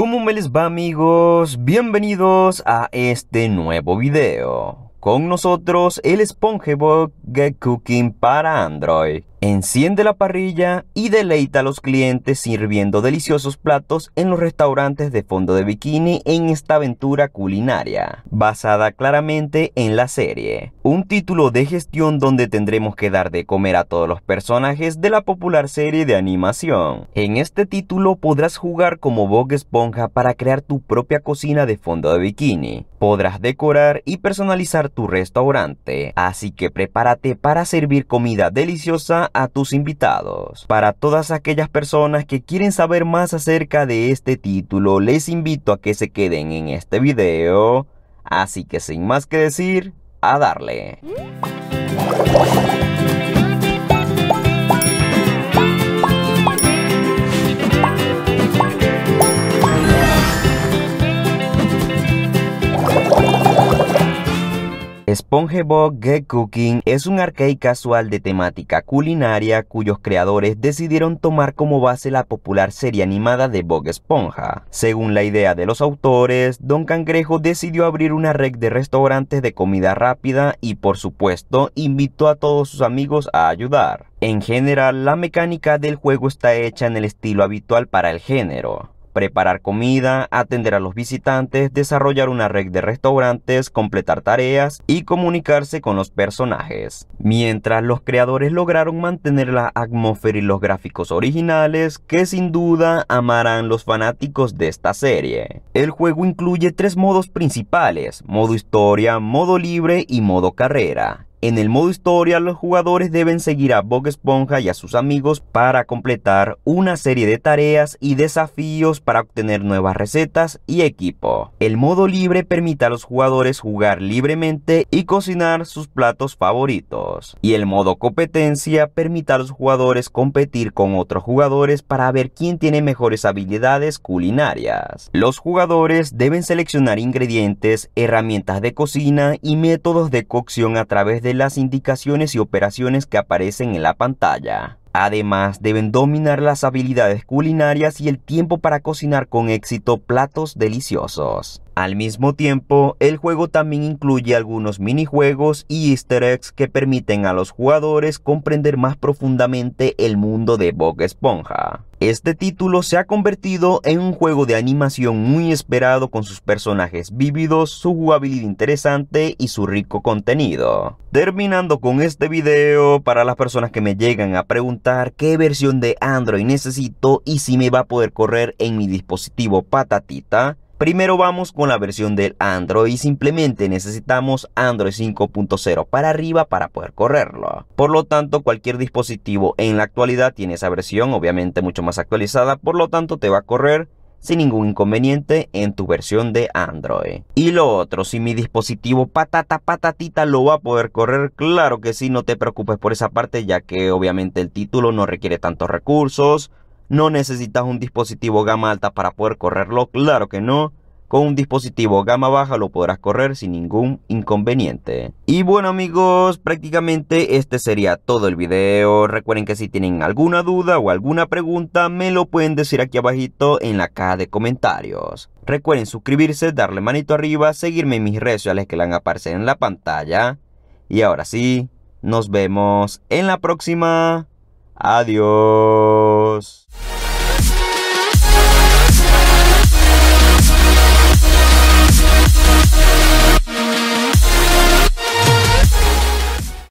¿Cómo me les va amigos? Bienvenidos a este nuevo video. Con nosotros el SpongeBob Cooking para Android. Enciende la parrilla y deleita a los clientes sirviendo deliciosos platos en los restaurantes de fondo de bikini en esta aventura culinaria, basada claramente en la serie. Un título de gestión donde tendremos que dar de comer a todos los personajes de la popular serie de animación. En este título podrás jugar como Bob Esponja para crear tu propia cocina de fondo de bikini. Podrás decorar y personalizar tu restaurante, así que prepárate para servir comida deliciosa a tus invitados. Para todas aquellas personas que quieren saber más acerca de este título, les invito a que se queden en este video. Así que sin más que decir, a darle. SpongeBob Get Cooking es un arcade casual de temática culinaria cuyos creadores decidieron tomar como base la popular serie animada de Bob Esponja. Según la idea de los autores, Don Cangrejo decidió abrir una red de restaurantes de comida rápida y por supuesto invitó a todos sus amigos a ayudar. En general, la mecánica del juego está hecha en el estilo habitual para el género preparar comida, atender a los visitantes, desarrollar una red de restaurantes, completar tareas y comunicarse con los personajes. Mientras los creadores lograron mantener la atmósfera y los gráficos originales que sin duda amarán los fanáticos de esta serie. El juego incluye tres modos principales, modo historia, modo libre y modo carrera. En el modo historia, los jugadores deben seguir a Bob Esponja y a sus amigos para completar una serie de tareas y desafíos para obtener nuevas recetas y equipo. El modo libre permite a los jugadores jugar libremente y cocinar sus platos favoritos. Y el modo competencia permite a los jugadores competir con otros jugadores para ver quién tiene mejores habilidades culinarias. Los jugadores deben seleccionar ingredientes, herramientas de cocina y métodos de cocción a través de las indicaciones y operaciones que aparecen en la pantalla. Además, deben dominar las habilidades culinarias y el tiempo para cocinar con éxito platos deliciosos. Al mismo tiempo, el juego también incluye algunos minijuegos y easter eggs que permiten a los jugadores comprender más profundamente el mundo de Bob Esponja. Este título se ha convertido en un juego de animación muy esperado con sus personajes vívidos, su jugabilidad interesante y su rico contenido. Terminando con este video, para las personas que me llegan a preguntar qué versión de Android necesito y si me va a poder correr en mi dispositivo patatita, Primero vamos con la versión del Android, simplemente necesitamos Android 5.0 para arriba para poder correrlo. Por lo tanto, cualquier dispositivo en la actualidad tiene esa versión, obviamente mucho más actualizada, por lo tanto te va a correr sin ningún inconveniente en tu versión de Android. Y lo otro, si mi dispositivo patata patatita lo va a poder correr, claro que sí, no te preocupes por esa parte ya que obviamente el título no requiere tantos recursos, no necesitas un dispositivo gama alta para poder correrlo, claro que no. Con un dispositivo gama baja lo podrás correr sin ningún inconveniente. Y bueno amigos, prácticamente este sería todo el video. Recuerden que si tienen alguna duda o alguna pregunta, me lo pueden decir aquí abajito en la caja de comentarios. Recuerden suscribirse, darle manito arriba, seguirme en mis redes sociales que van a aparecer en la pantalla. Y ahora sí, nos vemos en la próxima. Adiós.